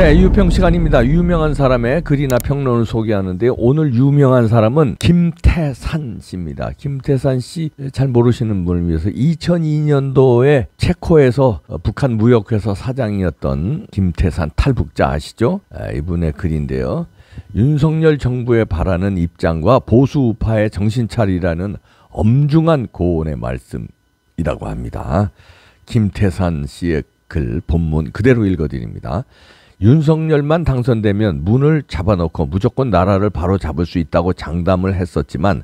네, 유평 시간입니다. 유명한 사람의 글이나 평론을 소개하는데 오늘 유명한 사람은 김태산 씨입니다. 김태산 씨 잘 모르시는 분을 위해서 2002년도에 체코에서 북한 무역회사 사장이었던 김태산 탈북자 아시죠? 아, 이분의 글인데요. 윤석열 정부에 바라는 입장과 보수 우파의 정신 차리라는 엄중한 고언의 말씀이라고 합니다. 김태산 씨의 글 본문 그대로 읽어드립니다. 윤석열만 당선되면 문을 잡아놓고 무조건 나라를 바로 잡을 수 있다고 장담을 했었지만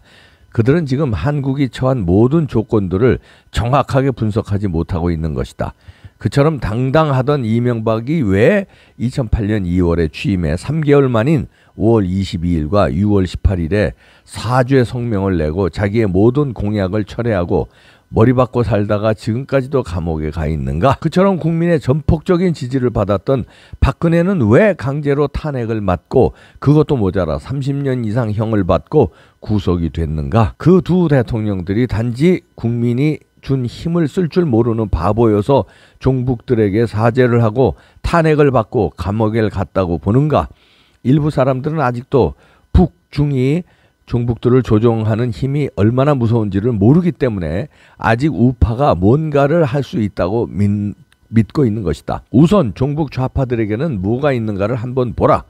그들은 지금 한국이 처한 모든 조건들을 정확하게 분석하지 못하고 있는 것이다. 그처럼 당당하던 이명박이 왜 2008년 2월에 취임해 3개월 만인 5월 22일과 6월 18일에 사죄 성명을 내고 자기의 모든 공약을 철회하고 머리 박고 살다가 지금까지도 감옥에 가 있는가? 그처럼 국민의 전폭적인 지지를 받았던 박근혜는 왜 강제로 탄핵을 맞고 그것도 모자라 30년 이상 형을 받고 구속이 됐는가? 그 두 대통령들이 단지 국민이 준 힘을 쓸 줄 모르는 바보여서 종북들에게 사죄를 하고 탄핵을 받고 감옥에 갔다고 보는가? 일부 사람들은 아직도 북중이 종북들을 조종하는 힘이 얼마나 무서운지를 모르기 때문에 아직 우파가 뭔가를 할 수 있다고 민, 믿고 있는 것이다. 우선 종북 좌파들에게는 뭐가 있는가를 한번 보라.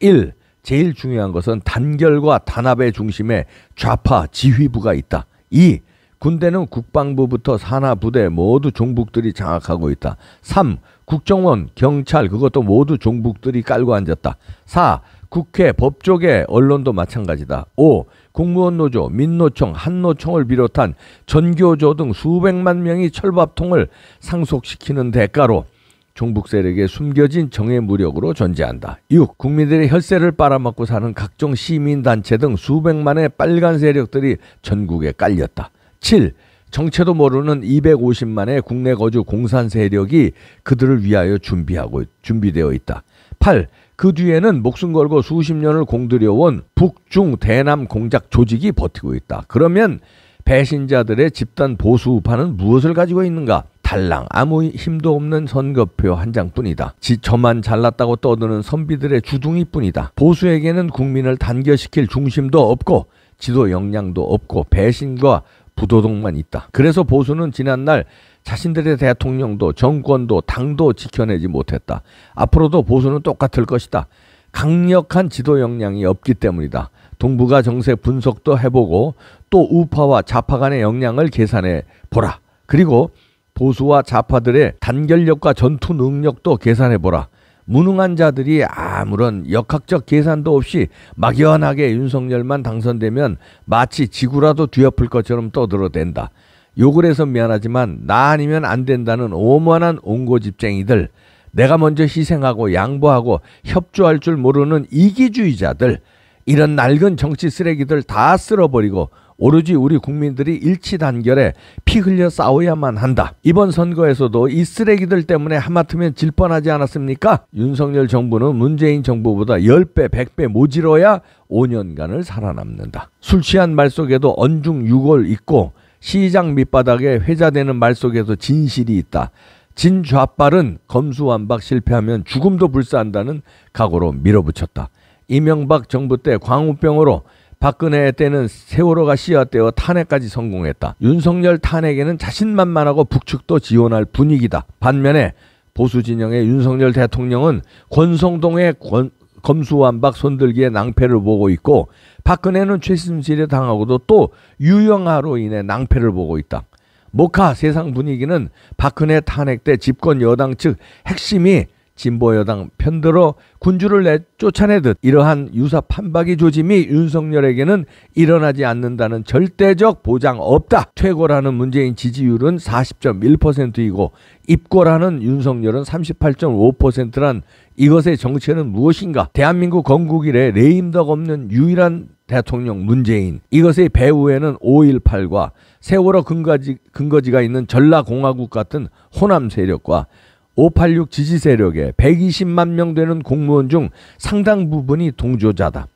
1. 제일 중요한 것은 단결과 단합의 중심에 좌파 지휘부가 있다. 2. 군대는 국방부부터 산하부대 모두 종북들이 장악하고 있다. 3. 국정원, 경찰 그것도 모두 종북들이 깔고 앉았다. 4. 국회, 법조계, 언론도 마찬가지다. 5. 국무원 노조, 민노총, 한노총을 비롯한 전교조 등 수백만 명이 철밥통을 상속시키는 대가로 종북 세력의 숨겨진 정의 무력으로 존재한다. 6. 국민들의 혈세를 빨아먹고 사는 각종 시민단체 등 수백만의 빨간 세력들이 전국에 깔렸다. 7. 정체도 모르는 250만의 국내 거주 공산 세력이 그들을 위하여 준비하고 준비되어 있다. 8. 그 뒤에는 목숨 걸고 수십 년을 공들여온 북중 대남 공작 조직이 버티고 있다. 그러면 배신자들의 집단 보수 우파는 무엇을 가지고 있는가? 달랑 아무 힘도 없는 선거표 한 장뿐이다. 지 저만 잘났다고 떠드는 선비들의 주둥이뿐이다. 보수에게는 국민을 단결시킬 중심도 없고 지도 역량도 없고 배신과 부도덕만 있다. 그래서 보수는 지난날 자신들의 대통령도 정권도 당도 지켜내지 못했다. 앞으로도 보수는 똑같을 것이다. 강력한 지도 역량이 없기 때문이다. 동북아 정세 분석도 해보고 또 우파와 좌파 간의 역량을 계산해 보라. 그리고 보수와 좌파들의 단결력과 전투 능력도 계산해 보라. 무능한 자들이 아무런 역학적 계산도 없이 막연하게 윤석열만 당선되면 마치 지구라도 뒤엎을 것처럼 떠들어댄다. 욕을 해서 미안하지만 나 아니면 안 된다는 오만한 옹고집쟁이들, 내가 먼저 희생하고 양보하고 협조할 줄 모르는 이기주의자들, 이런 낡은 정치 쓰레기들 다 쓸어버리고 오로지 우리 국민들이 일치 단결에 피 흘려 싸워야만 한다. 이번 선거에서도 이 쓰레기들 때문에 하마터면 질 뻔하지 않았습니까? 윤석열 정부는 문재인 정부보다 10배, 100배 모지러야 5년간을 살아남는다. 술 취한 말 속에도 언중 6월 있고 시장 밑바닥에 회자되는 말 속에서 진실이 있다. 진좌빨은 검수완박 실패하면 죽음도 불사한다는 각오로 밀어붙였다. 이명박 정부 때 광우병으로 박근혜 때는 세월호가 씨앗되어 탄핵까지 성공했다. 윤석열 탄핵에는 자신만만하고 북측도 지원할 분위기다. 반면에 보수 진영의 윤석열 대통령은 권성동의 권, 검수완박 손들기에 낭패를 보고 있고 박근혜는 최순실에 당하고도 또 유영하로 인해 낭패를 보고 있다. 모카 세상 분위기는 박근혜 탄핵 때 집권 여당 측 핵심이 진보 여당 편들어 군주를 내 쫓아내듯 이러한 유사 판박이 조짐이 윤석열에게는 일어나지 않는다는 절대적 보장 없다. 최고라는 문재인 지지율은 40.1%이고 입고라는 윤석열은 38.5%란 이것의 정체는 무엇인가? 대한민국 건국 이래 레임덕 없는 유일한 대통령 문재인 이것의 배후에는 5.18과 세월호 근거지, 근거지가 있는 전라공화국 같은 호남 세력과 586 지지 세력의 120만 명 되는 공무원 중 상당 부분이 동조자다.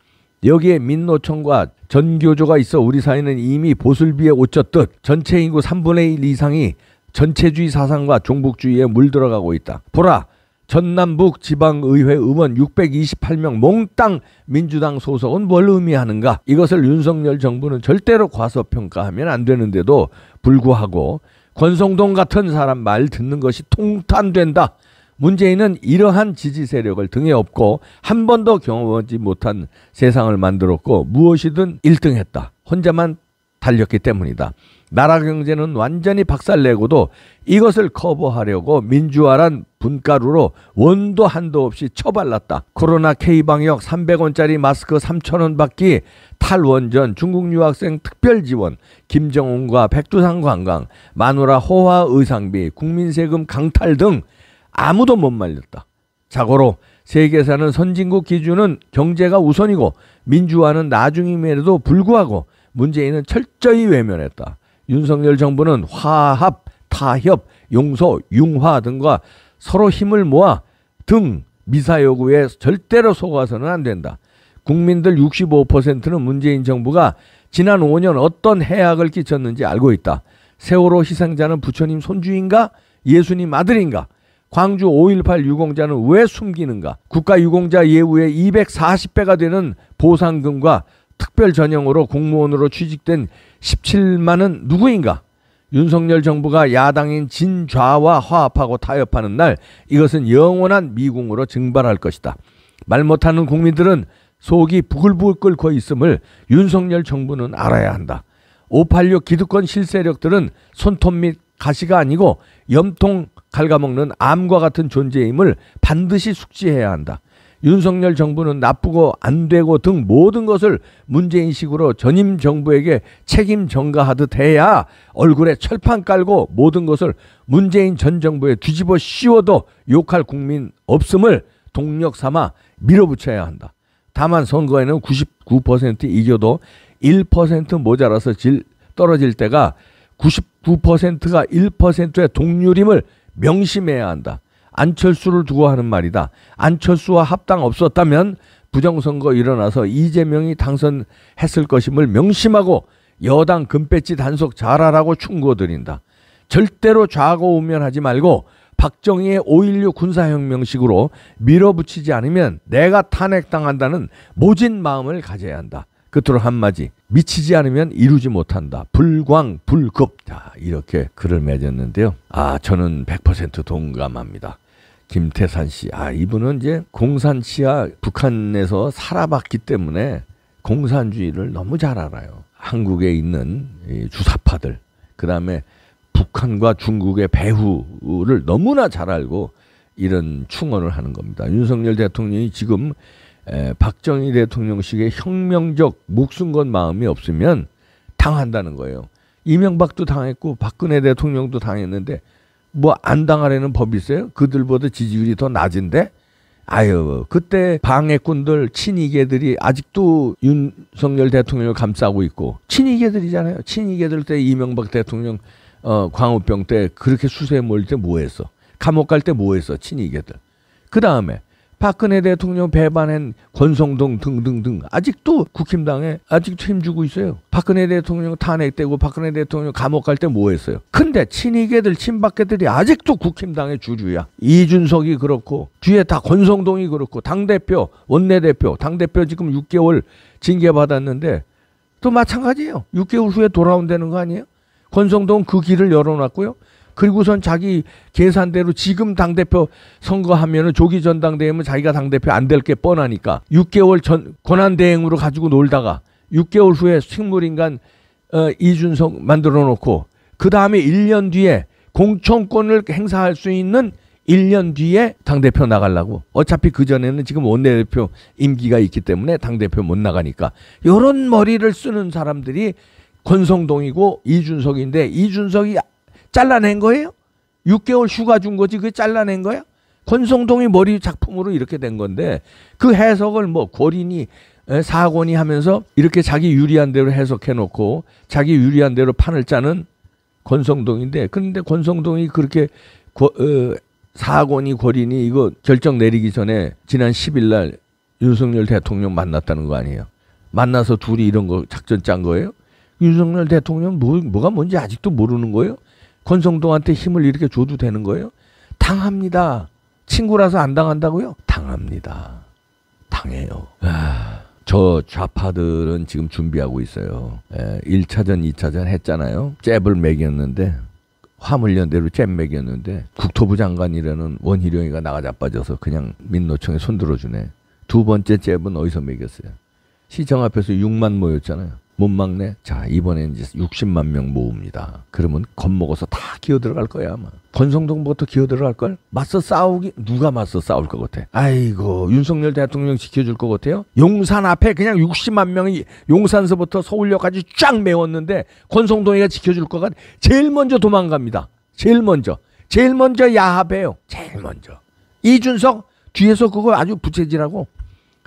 여기에 민노총과 전교조가 있어 우리 사회는 이미 보슬비에 오쳤듯 전체 인구 3분의 1 이상이 전체주의 사상과 종북주의에 물들어가고 있다. 보라, 전남북 지방의회 의원 628명 몽땅 민주당 소속은 뭘 의미하는가? 이것을 윤석열 정부는 절대로 과소평가하면 안 되는데도 불구하고 권성동 같은 사람 말 듣는 것이 통탄된다. 문재인은 이러한 지지 세력을 등에 업고 한 번도 경험하지 못한 세상을 만들었고 무엇이든 1등했다. 혼자만 달렸기 때문이다. 나라 경제는 완전히 박살내고도 이것을 커버하려고 민주화란 분가루로 원도 한도 없이 쳐발랐다. 코로나 K방역 300원짜리 마스크 3천원 받기, 탈원전 중국 유학생 특별지원, 김정은과 백두산 관광, 마누라 호화 의상비, 국민세금 강탈 등 아무도 못 말렸다. 자고로 세계사는 선진국 기준은 경제가 우선이고 민주화는 나중임에도 불구하고 문재인은 철저히 외면했다. 윤석열 정부는 화합, 타협, 용서, 융화 등과 서로 힘을 모아 등 미사 여구에 절대로 속아서는 안 된다. 국민들 65%는 문재인 정부가 지난 5년 어떤 해악을 끼쳤는지 알고 있다. 세월호 희생자는 부처님 손주인가? 예수님 아들인가? 광주 5.18 유공자는 왜 숨기는가? 국가 유공자 예우의 240배가 되는 보상금과 특별 전형으로 공무원으로 취직된 17만은 누구인가? 윤석열 정부가 야당인 진좌와 화합하고 타협하는 날 이것은 영원한 미궁으로 증발할 것이다. 말 못하는 국민들은 속이 부글부글 끓고 있음을 윤석열 정부는 알아야 한다. 586 기득권 실세력들은 손톱 및 가시가 아니고 염통 갉아먹는 암과 같은 존재임을 반드시 숙지해야 한다. 윤석열 정부는 나쁘고 안 되고 등 모든 것을 문재인식으로 전임 정부에게 책임 전가하듯 해야 얼굴에 철판 깔고 모든 것을 문재인 전 정부에 뒤집어 씌워도 욕할 국민 없음을 동력 삼아 밀어붙여야 한다. 다만 선거에는 99% 이겨도 1% 모자라서 질, 떨어질 때가 99%가 1%의 동률임을 명심해야 한다. 안철수를 두고 하는 말이다. 안철수와 합당 없었다면 부정선거 일어나서 이재명이 당선했을 것임을 명심하고 여당 금배지 단속 잘하라고 충고드린다. 절대로 좌고우면하지 말고 박정희의 5.16 군사혁명식으로 밀어붙이지 않으면 내가 탄핵당한다는 모진 마음을 가져야 한다. 끝으로 한마디 미치지 않으면 이루지 못한다. 불광 불급 자 이렇게 글을 맺었는데요. 아 저는 100% 동감합니다. 김태산 씨. 아, 이분은 이제 공산 치와 북한에서 살아봤기 때문에 공산주의를 너무 잘 알아요. 한국에 있는 주사파들, 그 다음에 북한과 중국의 배후를 너무나 잘 알고 이런 충언을 하는 겁니다. 윤석열 대통령이 지금 박정희 대통령식의 혁명적 목숨 건 마음이 없으면 당한다는 거예요. 이명박도 당했고 박근혜 대통령도 당했는데 뭐안 당하려는 법이 있어요? 그들보다 지지율이 더 낮은데? 아유, 그때 방해꾼들, 친이계들이 아직도 윤석열 대통령을 감싸고 있고, 친이계들이잖아요. 친이계들 때 이명박 대통령, 어, 광우병 때 그렇게 수세에 몰릴 때 뭐 했어? 감옥 갈 때 뭐 했어? 친이계들. 그 다음에 박근혜 대통령 배반한 권성동 등등등 아직도 국힘당에 아직도 힘주고 있어요. 박근혜 대통령 탄핵되고 박근혜 대통령 감옥 갈 때 뭐 했어요? 근데 친이계들 친박계들이 아직도 국힘당의 주류야. 이준석이 그렇고 뒤에 다 권성동이 그렇고 당대표 원내대표 당대표 지금 6개월 징계받았는데 또 마찬가지예요. 6개월 후에 돌아온다는 거 아니에요? 권성동 그 길을 열어놨고요. 그리고선 자기 계산대로 지금 당대표 선거하면은 조기 전당대회면 자기가 당대표 안 될 게 뻔하니까 6개월 전 권한대행으로 가지고 놀다가 6개월 후에 식물인간 어, 이준석 만들어 놓고 그 다음에 1년 뒤에 공천권을 행사할 수 있는 1년 뒤에 당대표 나가려고. 어차피 그전에는 지금 원내대표 임기가 있기 때문에 당대표 못 나가니까. 이런 머리를 쓰는 사람들이 권성동이고 이준석인데 이준석이 잘라낸 거예요? 6개월 휴가 준 거지 그게 잘라낸 거야? 권성동이 머리 작품으로 이렇게 된 건데 그 해석을 뭐 고린이 사고니 하면서 이렇게 자기 유리한 대로 해석해 놓고 자기 유리한 대로 판을 짜는 권성동인데 그런데 권성동이 그렇게 고, 어, 사고니 고린이 이거 결정 내리기 전에 지난 10일 날 윤석열 대통령 만났다는 거 아니에요. 만나서 둘이 이런 거 작전 짠 거예요. 윤석열 대통령 뭐, 뭐가 뭔지 아직도 모르는 거예요. 권성동한테 힘을 이렇게 줘도 되는 거예요? 당합니다. 친구라서 안 당한다고요? 당합니다. 당해요. 아, 저 좌파들은 지금 준비하고 있어요. 에, 예, 1차전, 2차전 했잖아요. 잽을 매겼는데 화물연대로 잽 매겼는데 국토부 장관이라는 원희룡이가 나가 자빠져서 그냥 민노총에 손들어주네. 두 번째 잽은 어디서 매겼어요? 시청 앞에서 6만 모였잖아요. 못 막네? 자, 이번엔 이제 60만 명 모읍니다. 그러면 겁먹어서 다 기어 들어갈 거야, 아마. 권성동부터 기어 들어갈걸? 맞서 싸우기? 누가 맞서 싸울 것 같아? 아이고, 윤석열 대통령 지켜줄 것 같아요? 용산 앞에 그냥 60만 명이 용산서부터 서울역까지 쫙 메웠는데 권성동이가 지켜줄 것 같아? 제일 먼저 도망갑니다. 제일 먼저. 제일 먼저 야합해요. 제일 먼저. 이준석 뒤에서 그거 아주 부채질하고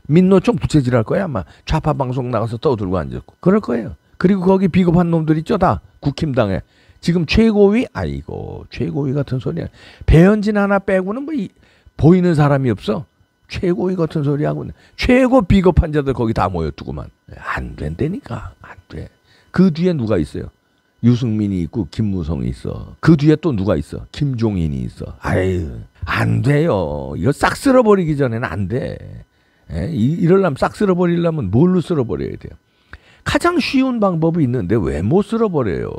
민노총 부채질할 거야 아마 좌파 방송 나가서 떠들고 앉았고 그럴 거예요. 그리고 거기 비겁한 놈들 있죠 다 국힘당에 지금 최고위 아이고 최고위 같은 소리야 배현진 하나 빼고는 뭐 이, 보이는 사람이 없어 최고위 같은 소리 하고 최고 비겁한 자들 거기 다 모여두고만 안 된다니까 안 돼. 그 뒤에 누가 있어요? 유승민이 있고 김무성이 있어. 그 뒤에 또 누가 있어? 김종인이 있어. 아유 안 돼요. 이거 싹 쓸어버리기 전에는 안 돼. 예? 이럴라면 싹 쓸어버리려면 뭘로 쓸어버려야 돼요? 가장 쉬운 방법이 있는데 왜 못 쓸어버려요?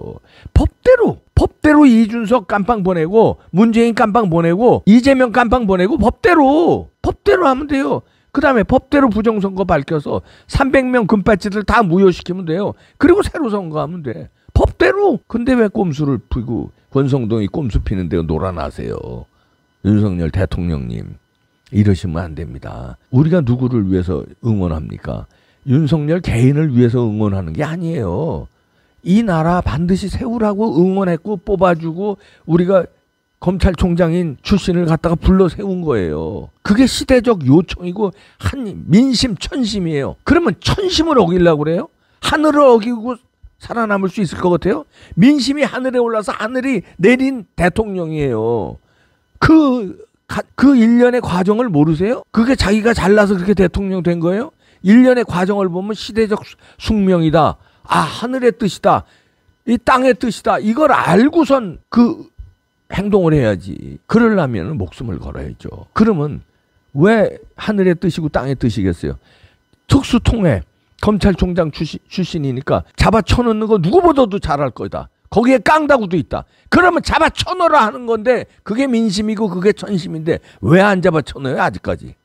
법대로 법대로 이준석 깜빵 보내고 문재인 깜빵 보내고 이재명 깜빵 보내고 법대로 법대로 하면 돼요. 그 다음에 법대로 부정선거 밝혀서 300명 금빠치들 다 무효시키면 돼요. 그리고 새로 선거하면 돼. 법대로. 근데 왜 꼼수를 피고 권성동이 꼼수 피는데 놀아나세요. 윤석열 대통령님. 이러시면 안 됩니다. 우리가 누구를 위해서 응원합니까? 윤석열 개인을 위해서 응원하는 게 아니에요. 이 나라 반드시 세우라고 응원했고 뽑아주고 우리가 검찰총장인 출신을 갖다가 불러 세운 거예요. 그게 시대적 요청이고 한 민심 천심이에요. 그러면 천심을 어기려고 그래요? 하늘을 어기고 살아남을 수 있을 것 같아요? 민심이 하늘에 올라서 하늘이 내린 대통령이에요. 그그 일련의 과정을 모르세요? 그게 자기가 잘나서 그렇게 대통령 된 거예요? 일련의 과정을 보면 시대적 숙명이다. 아, 하늘의 뜻이다. 이 땅의 뜻이다. 이걸 알고선 그 행동을 해야지. 그러려면 목숨을 걸어야죠. 그러면 왜 하늘의 뜻이고 땅의 뜻이겠어요? 특수통해 검찰총장 출신, 출신이니까 잡아 쳐놓는거 누구보다도 잘할 거다. 거기에 깡다구도 있다. 그러면 잡아 쳐넣어라 하는 건데 그게 민심이고 그게 천심인데 왜 안 잡아 쳐넣어요 아직까지.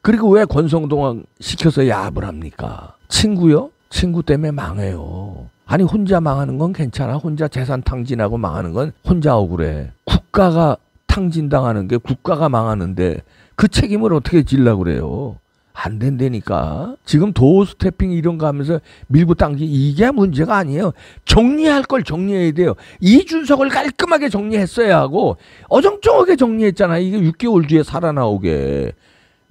그리고 왜 권성동왕 시켜서 야합을 합니까? 친구요? 친구 때문에 망해요. 아니 혼자 망하는 건 괜찮아. 혼자 재산 탕진하고 망하는 건 혼자 억울해. 국가가 탕진당하는 게 국가가 망하는데 그 책임을 어떻게 질라 그래요. 안 된다니까. 지금 도어 스태핑 이런 거 하면서 밀고 당기 이게 문제가 아니에요. 정리할 걸 정리해야 돼요. 이준석을 깔끔하게 정리했어야 하고 어정쩡하게 정리했잖아. 이게 6개월 뒤에 살아나오게.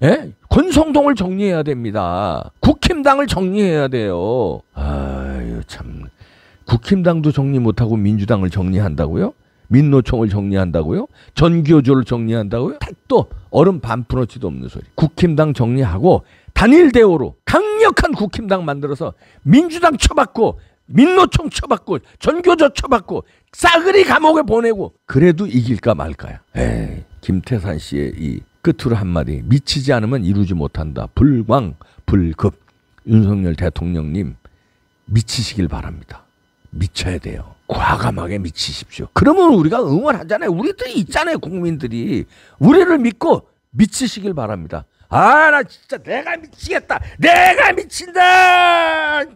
예? 권성동을 정리해야 됩니다. 국힘당을 정리해야 돼요. 아유 참. 국힘당도 정리 못하고 민주당을 정리한다고요? 민노총을 정리한다고요? 전교조를 정리한다고요? 또 얼음 반프어치도 없는 소리. 국힘당 정리하고 단일 대오로 강력한 국힘당 만들어서 민주당 쳐받고 민노총 쳐받고 전교조 쳐받고 싸그리 감옥에 보내고 그래도 이길까 말까야. 에이, 김태산 씨의 이 끝으로 한마디 미치지 않으면 이루지 못한다. 불광 불급 윤석열 대통령님 미치시길 바랍니다. 미쳐야 돼요. 과감하게 미치십시오. 그러면 우리가 응원하잖아요. 우리들이 있잖아요. 국민들이. 우리를 믿고 미치시길 바랍니다. 아, 나 진짜 내가 미치겠다. 내가 미친다!